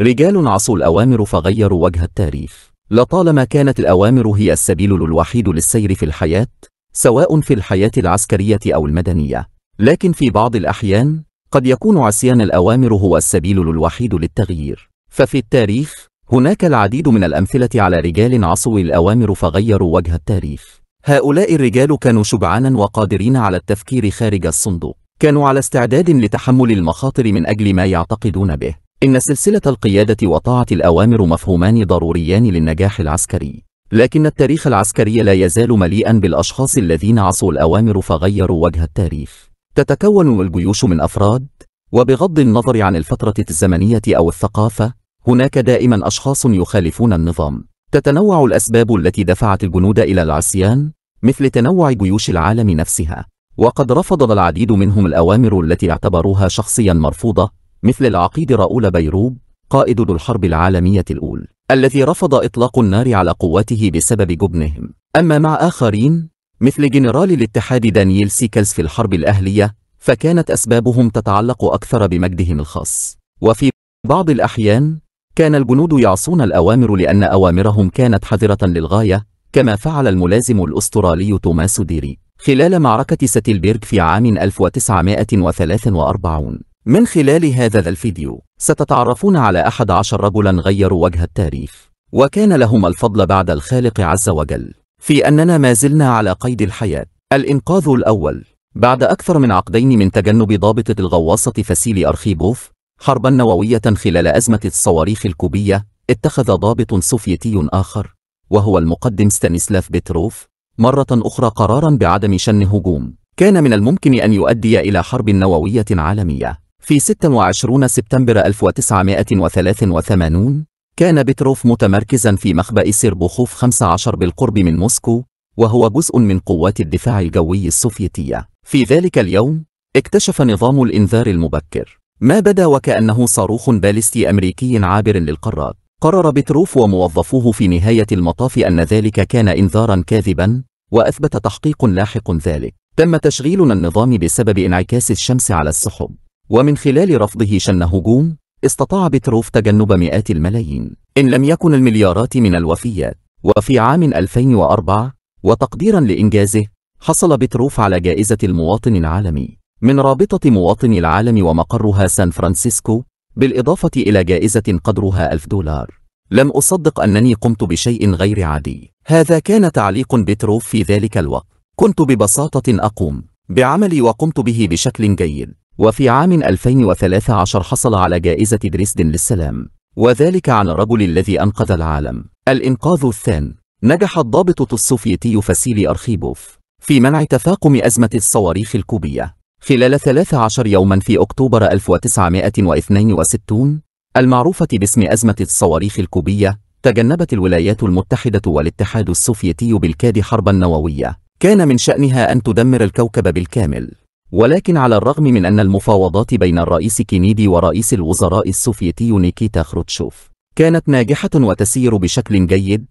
رجال عصوا الأوامر فغيروا وجه التاريخ لطالما كانت الأوامر هي السبيل الوحيد للسير في الحياة سواء في الحياة العسكرية أو المدنية لكن في بعض الأحيان قد يكون عصيان الأوامر هو السبيل الوحيد للتغيير ففي التاريخ هناك العديد من الأمثلة على رجال عصوا الأوامر فغيروا وجه التاريخ هؤلاء الرجال كانوا شبعانا وقادرين على التفكير خارج الصندوق كانوا على استعداد لتحمل المخاطر من أجل ما يعتقدون به إن سلسلة القيادة وطاعة الأوامر مفهومان ضروريان للنجاح العسكري لكن التاريخ العسكري لا يزال مليئا بالأشخاص الذين عصوا الأوامر فغيروا وجه التاريخ تتكون الجيوش من أفراد وبغض النظر عن الفترة الزمنية أو الثقافة هناك دائما أشخاص يخالفون النظام تتنوع الأسباب التي دفعت الجنود إلى العصيان مثل تنوع جيوش العالم نفسها وقد رفض العديد منهم الأوامر التي اعتبروها شخصيا مرفوضة مثل العقيد راؤول بيروب قائد ذو الحرب العالمية الأولى الذي رفض إطلاق النار على قواته بسبب جبنهم أما مع آخرين مثل جنرال الاتحاد دانييل سيكلز في الحرب الأهلية فكانت أسبابهم تتعلق أكثر بمجدهم الخاص وفي بعض الأحيان كان الجنود يعصون الأوامر لأن أوامرهم كانت حذرة للغاية كما فعل الملازم الأسترالي توماس ديري خلال معركة ستيلبيرغ في عام 1943 من خلال هذا الفيديو ستتعرفون على أحد عشر رجلا غيروا وجه التاريخ وكان لهم الفضل بعد الخالق عز وجل في أننا ما زلنا على قيد الحياة الإنقاذ الأول بعد أكثر من عقدين من تجنب ضابطة الغواصة فسيلي أرخيبوف حربا نووية خلال أزمة الصواريخ الكوبية اتخذ ضابط سوفيتي آخر وهو المقدم ستانيسلاف بيتروف مرة أخرى قرارا بعدم شن هجوم كان من الممكن أن يؤدي إلى حرب نووية عالمية في 26 سبتمبر 1983 كان بتروف متمركزا في مخبأ سيربوخوف 15 بالقرب من موسكو وهو جزء من قوات الدفاع الجوي السوفيتية في ذلك اليوم اكتشف نظام الإنذار المبكر ما بدا وكأنه صاروخ باليستي أمريكي عابر للقارات قرر بتروف وموظفوه في نهاية المطاف أن ذلك كان إنذارا كاذبا وأثبت تحقيق لاحق ذلك تم تشغيلنا النظام بسبب انعكاس الشمس على السحب ومن خلال رفضه شن هجوم استطاع بتروف تجنب مئات الملايين إن لم يكن المليارات من الوفيات وفي عام 2004 وتقديرا لإنجازه حصل بتروف على جائزة المواطن العالمي من رابطة مواطني العالم ومقرها سان فرانسيسكو بالإضافة إلى جائزة قدرها ألف دولار لم أصدق أنني قمت بشيء غير عادي هذا كان تعليق بتروف في ذلك الوقت كنت ببساطة أقوم بعملي وقمت به بشكل جيد وفي عام 2013 حصل على جائزة دريسدن للسلام وذلك عن الرجل الذي أنقذ العالم الإنقاذ الثاني نجح الضابط السوفيتي فاسيلي أرخيبوف في منع تفاقم أزمة الصواريخ الكوبية خلال 13 يوما في أكتوبر 1962 المعروفة باسم أزمة الصواريخ الكوبية تجنبت الولايات المتحدة والاتحاد السوفيتي بالكاد حربا نووية كان من شأنها أن تدمر الكوكب بالكامل ولكن على الرغم من أن المفاوضات بين الرئيس كينيدي ورئيس الوزراء السوفيتي نيكيتا خروتشوف كانت ناجحة وتسير بشكل جيد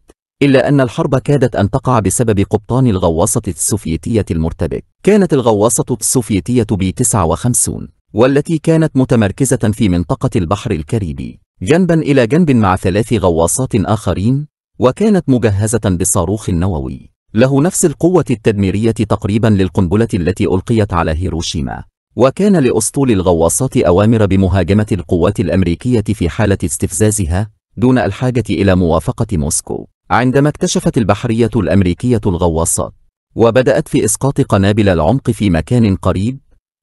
إلا أن الحرب كادت أن تقع بسبب قبطان الغواصة السوفيتية المرتبك كانت الغواصة السوفيتية بي 59 والتي كانت متمركزة في منطقة البحر الكاريبي جنبا إلى جنب مع ثلاث غواصات آخرين وكانت مجهزة بصاروخ نووي له نفس القوة التدميرية تقريبا للقنبلة التي ألقيت على هيروشيما وكان لأسطول الغواصات أوامر بمهاجمة القوات الأمريكية في حالة استفزازها دون الحاجة إلى موافقة موسكو عندما اكتشفت البحرية الأمريكية الغواصات وبدأت في إسقاط قنابل العمق في مكان قريب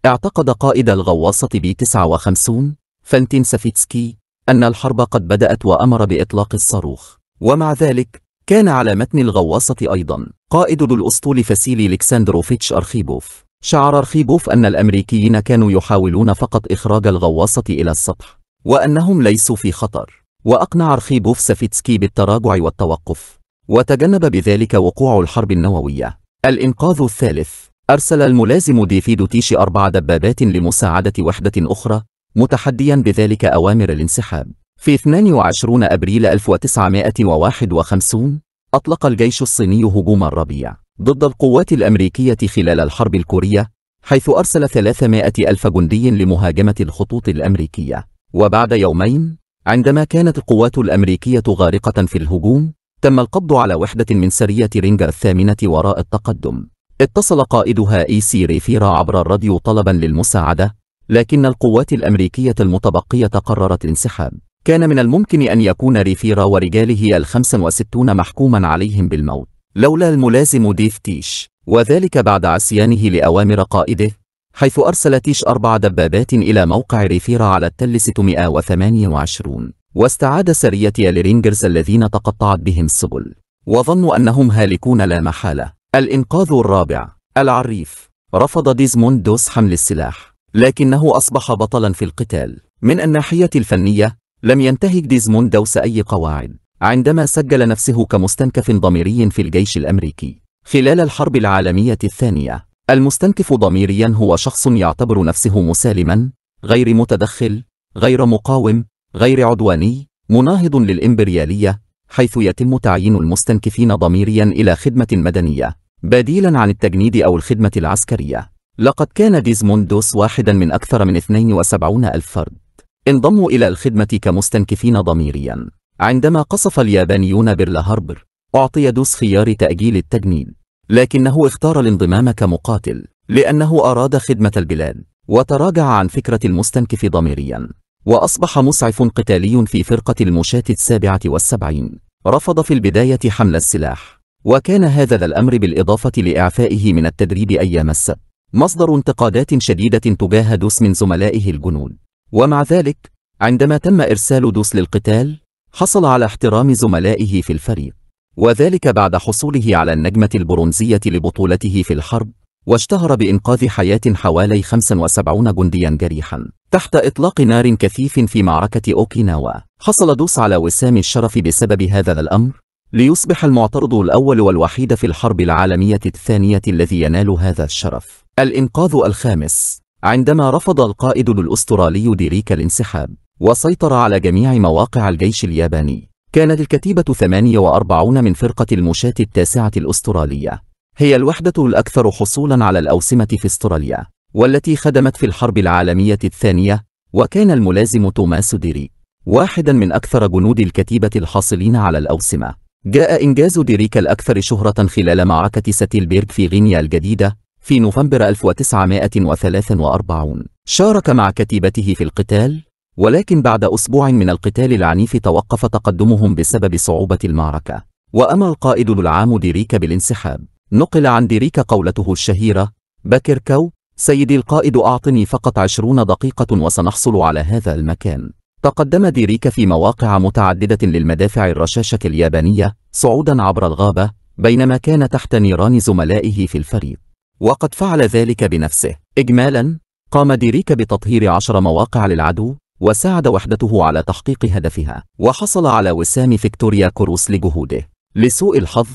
اعتقد قائد الغواصة بي 59 فانتين سافيتسكي أن الحرب قد بدأت وأمر بإطلاق الصاروخ ومع ذلك كان على متن الغواصة أيضا قائد ذو الأسطول فسيلي لكساندروفيتش أرخيبوف شعر أرخيبوف أن الأمريكيين كانوا يحاولون فقط إخراج الغواصة إلى السطح وأنهم ليسوا في خطر وأقنع أرخيبوف سافيتسكي بالتراجع والتوقف وتجنب بذلك وقوع الحرب النووية الإنقاذ الثالث أرسل الملازم ديفيدو تيشي أربع دبابات لمساعدة وحدة أخرى متحديا بذلك أوامر الانسحاب في 22 أبريل 1951 أطلق الجيش الصيني هجوم الربيع ضد القوات الأمريكية خلال الحرب الكورية حيث أرسل 300 ألف جندي لمهاجمة الخطوط الأمريكية وبعد يومين عندما كانت القوات الأمريكية غارقة في الهجوم تم القبض على وحدة من سرية رينجر الثامنة وراء التقدم اتصل قائدها إي سي ريفيرا عبر الراديو طلبا للمساعدة لكن القوات الأمريكية المتبقية قررت الانسحاب كان من الممكن أن يكون ريفيرا ورجاله الخمسا وستون محكوما عليهم بالموت لولا الملازم ديف تيش وذلك بعد عصيانه لأوامر قائده حيث أرسل تيش أربع دبابات إلى موقع ريفيرا على التل 628 واستعاد سرية الرينجرز الذين تقطعت بهم السبل وظنوا أنهم هالكون لا محالة الإنقاذ الرابع العريف رفض ديزموند دوس حمل السلاح لكنه أصبح بطلا في القتال من الناحية الفنية لم ينتهك ديزموند دوس أي قواعد عندما سجل نفسه كمستنكف ضميري في الجيش الأمريكي خلال الحرب العالمية الثانية المستنكف ضميريا هو شخص يعتبر نفسه مسالما غير متدخل غير مقاوم غير عدواني مناهض للإمبريالية حيث يتم تعيين المستنكفين ضميريا إلى خدمة مدنية بديلا عن التجنيد أو الخدمة العسكرية لقد كان ديزموندوس واحدا من أكثر من 72 ألف فرد انضموا إلى الخدمة كمستنكفين ضميريا عندما قصف اليابانيون بيرل هاربر أعطي دوس خيار تأجيل التجنيد لكنه اختار الانضمام كمقاتل لأنه أراد خدمة البلاد وتراجع عن فكرة المستنكف ضميريا وأصبح مسعف قتالي في فرقة المشاة السابعة والسبعين رفض في البداية حمل السلاح وكان هذا الأمر بالإضافة لإعفائه من التدريب أيام السبت مصدر انتقادات شديدة تجاه دوس من زملائه الجنود ومع ذلك عندما تم إرسال دوس للقتال حصل على احترام زملائه في الفريق وذلك بعد حصوله على النجمة البرونزية لبطولته في الحرب واشتهر بإنقاذ حياة حوالي 75 جنديا جريحا تحت إطلاق نار كثيف في معركة أوكيناوا حصل دوس على وسام الشرف بسبب هذا الأمر ليصبح المعترض الأول والوحيد في الحرب العالمية الثانية الذي ينال هذا الشرف الإنقاذ الخامس عندما رفض القائد الأسترالي ديريك الانسحاب وسيطر على جميع مواقع الجيش الياباني كانت الكتيبة 48 من فرقة المشاة التاسعة الأسترالية هي الوحدة الأكثر حصولا على الأوسمة في استراليا والتي خدمت في الحرب العالمية الثانية وكان الملازم توماس ديريك واحدا من أكثر جنود الكتيبة الحاصلين على الأوسمة جاء إنجاز ديريك الأكثر شهرة خلال معركة ستيلبيرغ في غينيا الجديدة في نوفمبر 1943 شارك مع كتيبته في القتال ولكن بعد أسبوع من القتال العنيف توقف تقدمهم بسبب صعوبة المعركة وأما القائد العام ديريك بالانسحاب نقل عن ديريك قولته الشهيرة كو سيدي القائد أعطني فقط عشرون دقيقة وسنحصل على هذا المكان تقدم ديريك في مواقع متعددة للمدافع الرشاشة اليابانية صعودا عبر الغابة بينما كان تحت نيران زملائه في الفريق وقد فعل ذلك بنفسه إجمالا قام ديريك بتطهير عشر مواقع للعدو وساعد وحدته على تحقيق هدفها وحصل على وسام فيكتوريا كروس لجهوده لسوء الحظ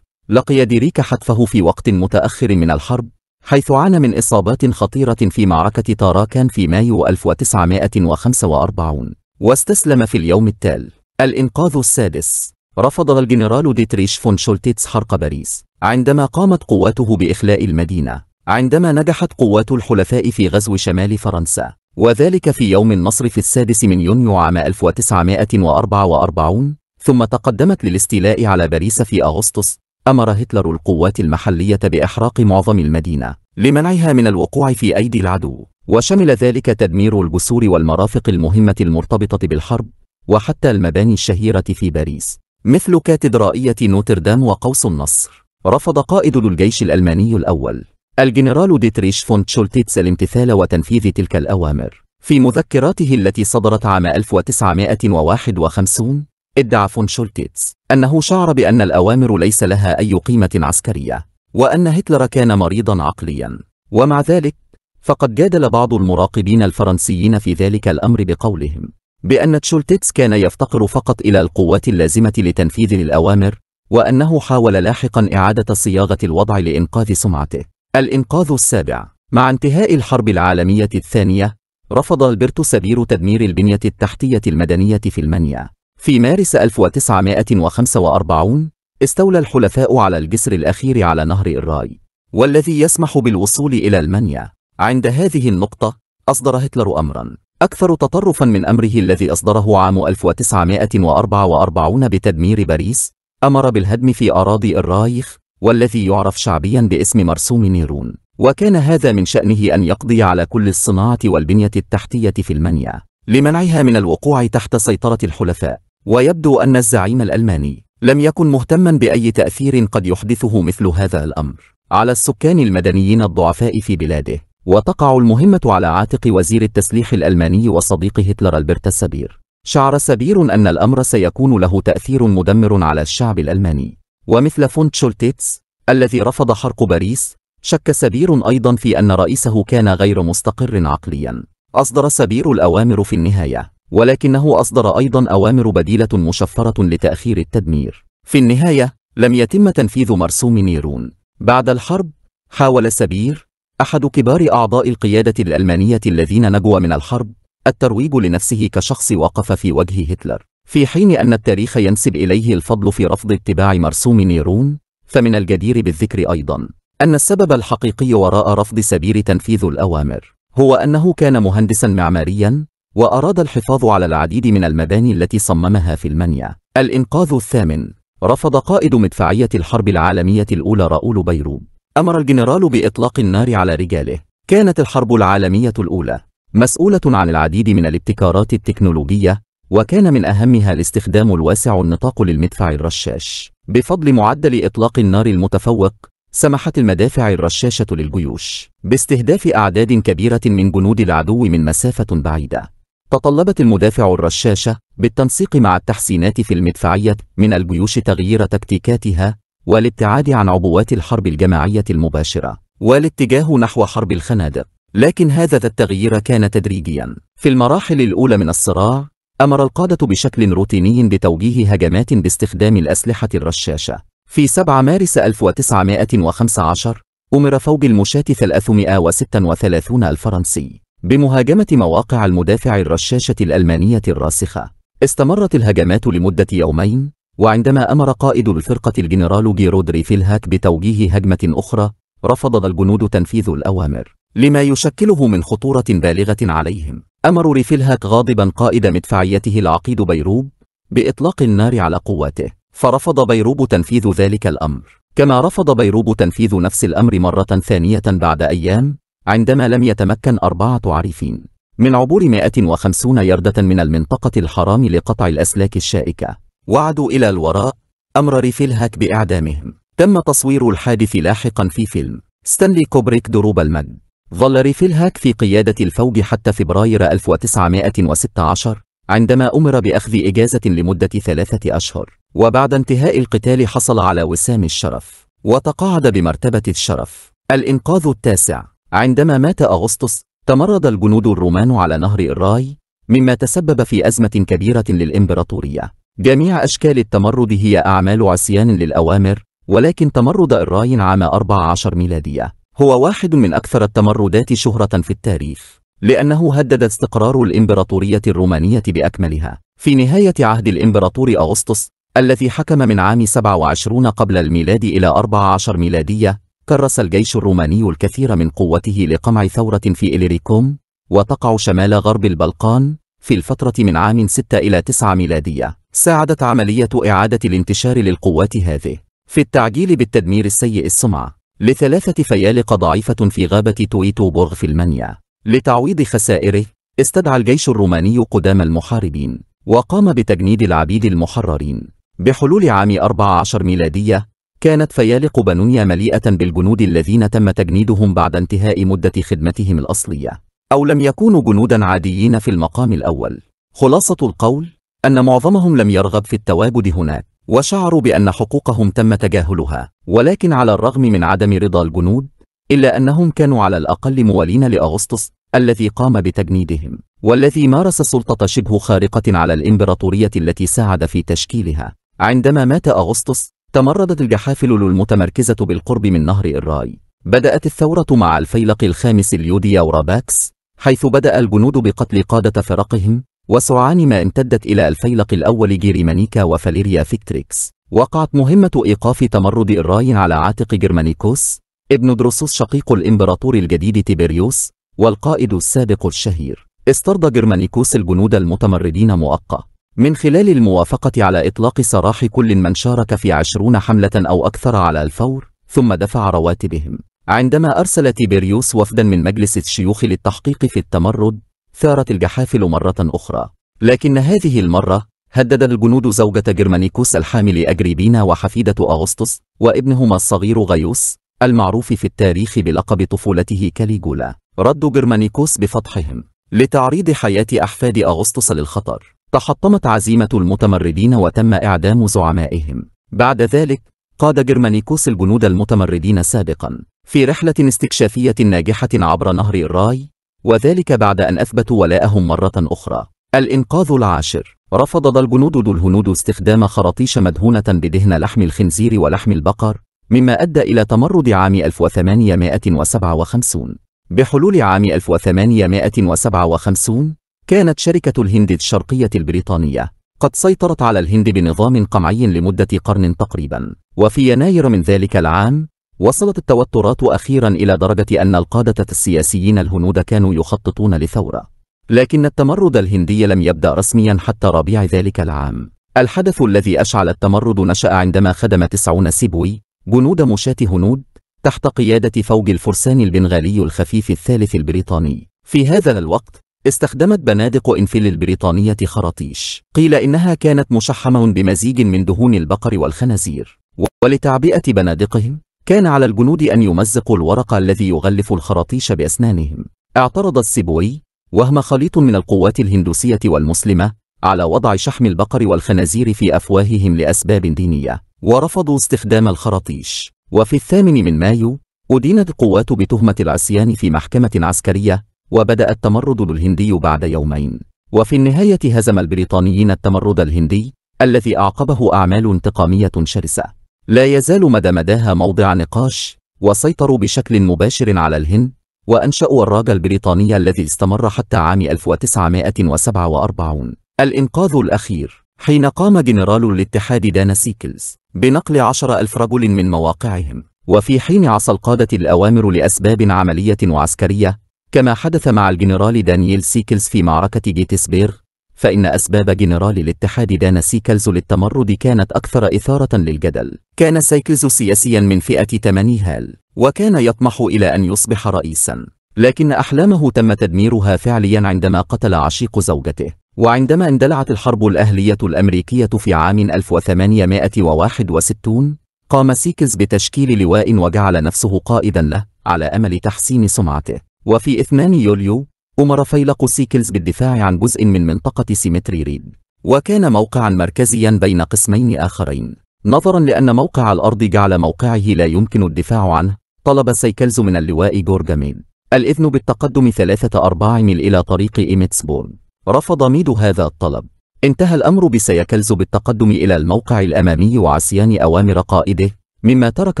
لقي ديريك حتفه في وقت متأخر من الحرب حيث عانى من إصابات خطيرة في معركة تاراكان في مايو 1945 واستسلم في اليوم التال الإنقاذ السادس رفض الجنرال ديتريش فون شولتيتس حرق باريس عندما قامت قواته بإخلاء المدينة عندما نجحت قوات الحلفاء في غزو شمال فرنسا وذلك في يوم النصر في السادس من يونيو عام 1944 ثم تقدمت للاستيلاء على باريس في أغسطس أمر هتلر القوات المحلية بإحراق معظم المدينة لمنعها من الوقوع في أيدي العدو وشمل ذلك تدمير الجسور والمرافق المهمة المرتبطة بالحرب وحتى المباني الشهيرة في باريس مثل كاتدرائية نوتردام وقوس النصر رفض قائد الجيش الألماني الأول الجنرال ديتريش فون شولتيتس الامتثال وتنفيذ تلك الأوامر في مذكراته التي صدرت عام 1951 ادعى فون شولتيتس أنه شعر بأن الأوامر ليس لها أي قيمة عسكرية وأن هتلر كان مريضا عقليا ومع ذلك فقد جادل بعض المراقبين الفرنسيين في ذلك الأمر بقولهم بأن تشولتيتس كان يفتقر فقط إلى القوات اللازمة لتنفيذ الأوامر وأنه حاول لاحقا إعادة صياغة الوضع لإنقاذ سمعته الإنقاذ السابع مع انتهاء الحرب العالمية الثانية رفض سبير تدمير البنية التحتية المدنية في المنيا في مارس 1945 استولى الحلفاء على الجسر الأخير على نهر الراي والذي يسمح بالوصول إلى المنيا عند هذه النقطة أصدر هتلر أمرا أكثر تطرفا من أمره الذي أصدره عام 1944 بتدمير باريس أمر بالهدم في أراضي الرايخ والذي يعرف شعبيا باسم مرسوم نيرون وكان هذا من شأنه أن يقضي على كل الصناعة والبنية التحتية في المانيا لمنعها من الوقوع تحت سيطرة الحلفاء ويبدو أن الزعيم الألماني لم يكن مهتما بأي تأثير قد يحدثه مثل هذا الأمر على السكان المدنيين الضعفاء في بلاده وتقع المهمة على عاتق وزير التسليح الألماني وصديق هتلر البرت السبير شعر سبير أن الأمر سيكون له تأثير مدمر على الشعب الألماني ومثل فونت شولتيتس الذي رفض حرق باريس شك سبير أيضا في أن رئيسه كان غير مستقر عقليا أصدر سبير الأوامر في النهاية ولكنه أصدر أيضا أوامر بديلة مشفرة لتأخير التدمير في النهاية لم يتم تنفيذ مرسوم نيرون بعد الحرب حاول سبير أحد كبار أعضاء القيادة الألمانية الذين نجوا من الحرب الترويج لنفسه كشخص وقف في وجه هتلر في حين أن التاريخ ينسب إليه الفضل في رفض اتباع مرسوم نيرون فمن الجدير بالذكر أيضا أن السبب الحقيقي وراء رفض سبير تنفيذ الأوامر هو أنه كان مهندسا معماريا وأراد الحفاظ على العديد من المباني التي صممها في المنيا الإنقاذ الثامن رفض قائد مدفعية الحرب العالمية الأولى راؤول بيروب أمر الجنرال بإطلاق النار على رجاله كانت الحرب العالمية الأولى مسؤولة عن العديد من الابتكارات التكنولوجية وكان من أهمها الاستخدام الواسع النطاق للمدفع الرشاش بفضل معدل إطلاق النار المتفوق سمحت المدافع الرشاشة للجيوش باستهداف أعداد كبيرة من جنود العدو من مسافة بعيدة تطلبت المدافع الرشاشة بالتنسيق مع التحسينات في المدفعية من الجيوش تغيير تكتيكاتها والابتعاد عن عبوات الحرب الجماعية المباشرة والاتجاه نحو حرب الخنادق لكن هذا التغيير كان تدريجيا في المراحل الأولى من الصراع أمر القادة بشكل روتيني بتوجيه هجمات باستخدام الأسلحة الرشاشة. في 7 مارس 1915 أمر فوج المشاة 336 الفرنسي بمهاجمة مواقع المدافع الرشاشة الألمانية الراسخة. استمرت الهجمات لمدة يومين، وعندما أمر قائد الفرقة الجنرال جيرودري فيلهاك بتوجيه هجمة أخرى، رفض الجنود تنفيذ الأوامر، لما يشكله من خطورة بالغة عليهم. أمر ريفلهاك غاضبا قائد مدفعيته العقيد بيروب بإطلاق النار على قواته فرفض بيروب تنفيذ ذلك الأمر كما رفض بيروب تنفيذ نفس الأمر مرة ثانية بعد أيام عندما لم يتمكن أربعة عريفين من عبور 150 يردة من المنطقة الحرام لقطع الأسلاك الشائكة وعدوا إلى الوراء أمر ريفيلهاك بإعدامهم تم تصوير الحادث لاحقا في فيلم ستانلي كوبريك دروب المجد ظل ريفيل هاك في قيادة الفوج حتى فبراير 1916 عندما أمر بأخذ إجازة لمدة ثلاثة أشهر وبعد انتهاء القتال حصل على وسام الشرف وتقاعد بمرتبة الشرف الإنقاذ التاسع عندما مات أغسطس تمرد الجنود الرومان على نهر الراي مما تسبب في أزمة كبيرة للإمبراطورية جميع أشكال التمرد هي أعمال عصيان للأوامر ولكن تمرد الراي عام 14 ميلادية هو واحد من أكثر التمردات شهرة في التاريخ لأنه هدد استقرار الإمبراطورية الرومانية بأكملها في نهاية عهد الإمبراطور أغسطس الذي حكم من عام 27 قبل الميلاد إلى 14 ميلادية كرس الجيش الروماني الكثير من قوته لقمع ثورة في إليريكوم وتقع شمال غرب البلقان في الفترة من عام 6 إلى 9 ميلادية ساعدت عملية إعادة الانتشار للقوات هذه في التعجيل بالتدمير السيء السمعة لثلاثة فيالق ضعيفة في غابة تويتوبورغ في المانيا لتعويض خسائره استدعى الجيش الروماني قدام المحاربين وقام بتجنيد العبيد المحررين بحلول عام 14 ميلادية كانت فيالق بنونيا مليئة بالجنود الذين تم تجنيدهم بعد انتهاء مدة خدمتهم الأصلية أو لم يكونوا جنودا عاديين في المقام الأول خلاصة القول أن معظمهم لم يرغب في التواجد هناك وشعروا بأن حقوقهم تم تجاهلها ولكن على الرغم من عدم رضا الجنود إلا أنهم كانوا على الأقل موالين لأغسطس الذي قام بتجنيدهم والذي مارس سلطة شبه خارقة على الإمبراطورية التي ساعد في تشكيلها عندما مات أغسطس تمردت الجحافل المتمركزة بالقرب من نهر الراي بدأت الثورة مع الفيلق الخامس اليوديا وراباكس حيث بدأ الجنود بقتل قادة فرقهم وسرعان ما امتدت إلى الفيلق الأول جيريمانيكا وفاليريا فيكتريكس وقعت مهمة إيقاف تمرد الراي على عاتق جرمانيكوس ابن دروسوس شقيق الإمبراطور الجديد تيبريوس والقائد السابق الشهير استرضى جرمانيكوس الجنود المتمردين مؤقة من خلال الموافقة على إطلاق سراح كل من شارك في عشرون حملة أو أكثر على الفور ثم دفع رواتبهم عندما أرسل تيبريوس وفدا من مجلس الشيوخ للتحقيق في التمرد ثارت الجحافل مرة أخرى لكن هذه المرة هدد الجنود زوجة جرمانيكوس الحامل أجريبينا وحفيدة أغسطس وابنهما الصغير غيوس المعروف في التاريخ بلقب طفولته كاليجولا رد جرمانيكوس بفتحهم لتعريض حياة أحفاد أغسطس للخطر تحطمت عزيمة المتمردين وتم إعدام زعمائهم بعد ذلك قاد جرمانيكوس الجنود المتمردين سابقا في رحلة استكشافية ناجحة عبر نهر الراي وذلك بعد أن أثبتوا ولاءهم مرة أخرى الإنقاذ العاشر رفض الجنود ذو الهنود استخدام خراطيش مدهونة بدهن لحم الخنزير ولحم البقر مما أدى إلى تمرد عام 1857 بحلول عام 1857 كانت شركة الهند الشرقية البريطانية قد سيطرت على الهند بنظام قمعي لمدة قرن تقريبا وفي يناير من ذلك العام وصلت التوترات أخيرا إلى درجة أن القادة السياسيين الهنود كانوا يخططون لثورة لكن التمرد الهندي لم يبدأ رسميا حتى ربيع ذلك العام الحدث الذي أشعل التمرد نشأ عندما خدم تسعون سيبوي جنود مشاة هنود تحت قيادة فوج الفرسان البنغالي الخفيف الثالث البريطاني في هذا الوقت استخدمت بنادق إنفل البريطانية خراطيش قيل إنها كانت مشحمة بمزيج من دهون البقر والخنازير ولتعبئة بنادقهم كان على الجنود أن يمزقوا الورق الذي يغلف الخراطيش بأسنانهم اعترض السيبوي وهم خليط من القوات الهندوسية والمسلمة على وضع شحم البقر والخنازير في أفواههم لأسباب دينية ورفضوا استخدام الخراطيش وفي الثامن من مايو أدينت القوات بتهمة العصيان في محكمة عسكرية وبدأ التمرد الهندي بعد يومين وفي النهاية هزم البريطانيين التمرد الهندي الذي أعقبه أعمال انتقامية شرسة لا يزال مدى مداها موضع نقاش وسيطروا بشكل مباشر على الهند وأنشأوا الراجا البريطاني الذي استمر حتى عام 1947 الإنقاذ الأخير حين قام جنرال الاتحاد دانا سيكلز بنقل عشر ألف رجل من مواقعهم وفي حين عصى القادة الأوامر لأسباب عملية وعسكرية كما حدث مع الجنرال دانييل سيكلز في معركة جيتسبيرغ فإن أسباب جنرال الاتحاد دانا سيكلز للتمرد كانت أكثر إثارة للجدل كان سيكلز سياسيا من فئة تماني هال وكان يطمح إلى أن يصبح رئيسا لكن أحلامه تم تدميرها فعليا عندما قتل عشيق زوجته وعندما اندلعت الحرب الأهلية الأمريكية في عام 1861 قام سيكلز بتشكيل لواء وجعل نفسه قائدا له على أمل تحسين سمعته وفي 2 يوليو أمر فيلق سيكلز بالدفاع عن جزء من منطقة سيمتري ريد وكان موقعا مركزيا بين قسمين آخرين نظرا لأن موقع الأرض جعل موقعه لا يمكن الدفاع عنه طلب سيكلز من اللواء جورج ميد الإذن بالتقدم ثلاثة أرباع ميل إلى طريق إيميتسبورغ رفض ميد هذا الطلب انتهى الأمر بسيكلز بالتقدم إلى الموقع الأمامي وعصيان أوامر قائده مما ترك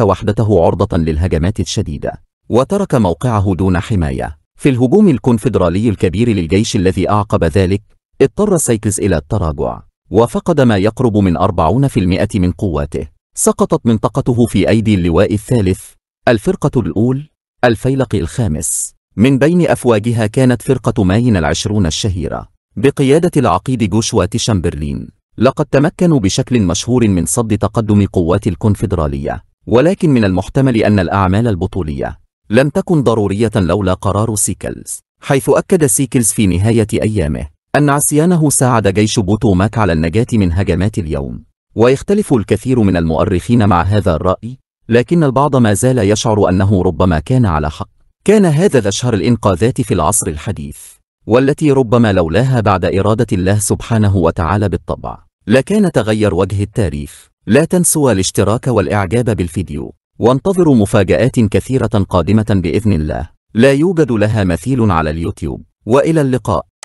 وحدته عرضة للهجمات الشديدة وترك موقعه دون حماية في الهجوم الكونفدرالي الكبير للجيش الذي أعقب ذلك اضطر سايكس إلى التراجع وفقد ما يقرب من 40% من قواته سقطت منطقته في أيدي اللواء الثالث الفرقة الأول الفيلق الخامس من بين أفواجها كانت فرقة ماين العشرون الشهيرة بقيادة العقيد جوشوا تشامبرلين لقد تمكنوا بشكل مشهور من صد تقدم قوات الكونفدرالية ولكن من المحتمل أن الأعمال البطولية لم تكن ضرورية لولا قرار سيكلز حيث أكد سيكلز في نهاية أيامه أن عصيانه ساعد جيش بوتوماك على النجاة من هجمات اليوم ويختلف الكثير من المؤرخين مع هذا الرأي لكن البعض ما زال يشعر أنه ربما كان على حق كان هذا أشهر الإنقاذات في العصر الحديث والتي ربما لولاها بعد إرادة الله سبحانه وتعالى بالطبع لكان تغير وجه التاريخ لا تنسوا الاشتراك والإعجاب بالفيديو وانتظروا مفاجآت كثيرة قادمة بإذن الله لا يوجد لها مثيل على اليوتيوب وإلى اللقاء